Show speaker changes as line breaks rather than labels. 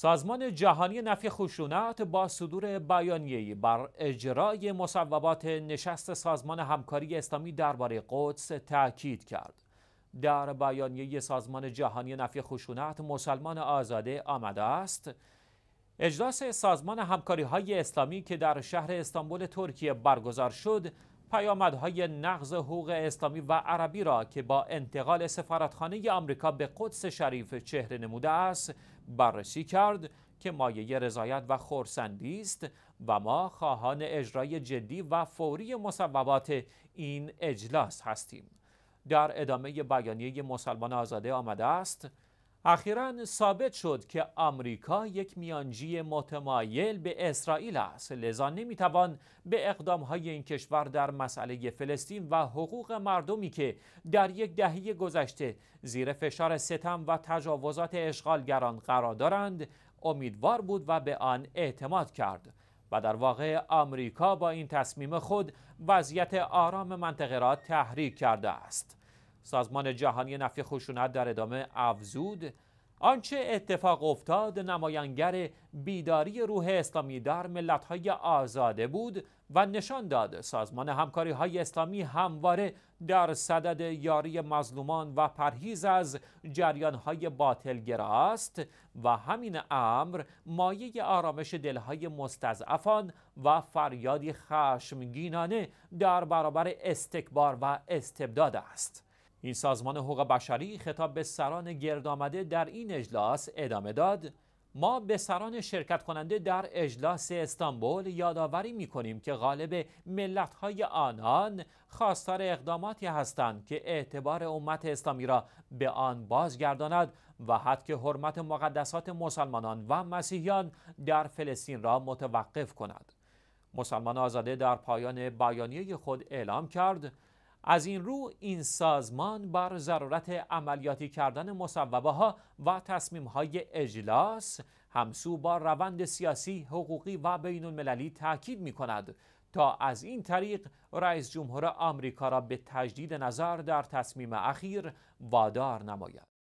سازمان جهانی نفی خشونت با صدور بیانیه‌ای بر اجرای مصوبات نشست سازمان همکاری اسلامی درباره قدس تاکید کرد. در بیانیه سازمان جهانی نفی خشونت مسلمان آزاده آمده است اجلاس سازمان همکاری های اسلامی که در شهر استانبول ترکیه برگزار شد پیامدهای نقض حقوق اسلامی و عربی را که با انتقال سفارتخانه آمریکا به قدس شریف چهره نموده است بررسی کرد که مایه رضایت و خورسندی است و ما خواهان اجرای جدی و فوری مصوبات این اجلاس هستیم در ادامه بیانیه مسلمان آزاده آمده است اخیرا ثابت شد که آمریکا یک میانجی متمایل به اسرائیل است لذا نمیتوان به اقدامهای این کشور در مسئله فلسطین و حقوق مردمی که در یک دهه گذشته زیر فشار ستم و تجاوزات اشغالگران قرار دارند امیدوار بود و به آن اعتماد کرد و در واقع آمریکا با این تصمیم خود وضعیت آرام منطقه را تحریک کرده است سازمان جهانی نفی خشونت در ادامه افزود آنچه اتفاق افتاد نماینگر بیداری روح اسلامی در ملتهای آزاده بود و نشان داد سازمان همکاری های اسلامی همواره در صدد یاری مظلومان و پرهیز از جریان های باطلگرا است و همین امر مایه آرامش دلهای مستضعفان و فریادی خشمگینانه در برابر استکبار و استبداد است. این سازمان حقوق بشری خطاب به سران گرد آمده در این اجلاس ادامه داد ما به سران شرکت کننده در اجلاس استانبول یادآوری می کنیم که غالب ملت های آنان خواستار اقداماتی هستند که اعتبار امت اسلامی را به آن بازگرداند و حد که حرمت مقدسات مسلمانان و مسیحیان در فلسطین را متوقف کند. مسلمان آزاده در پایان بیانیه خود اعلام کرد از این رو این سازمان بر ضرورت عملیاتی کردن مصوبه ها و تصمیم های اجلاس همسو با روند سیاسی، حقوقی و بین المللی تاکید می کند تا از این طریق رئیس جمهور آمریکا را به تجدید نظر در تصمیم اخیر وادار نماید.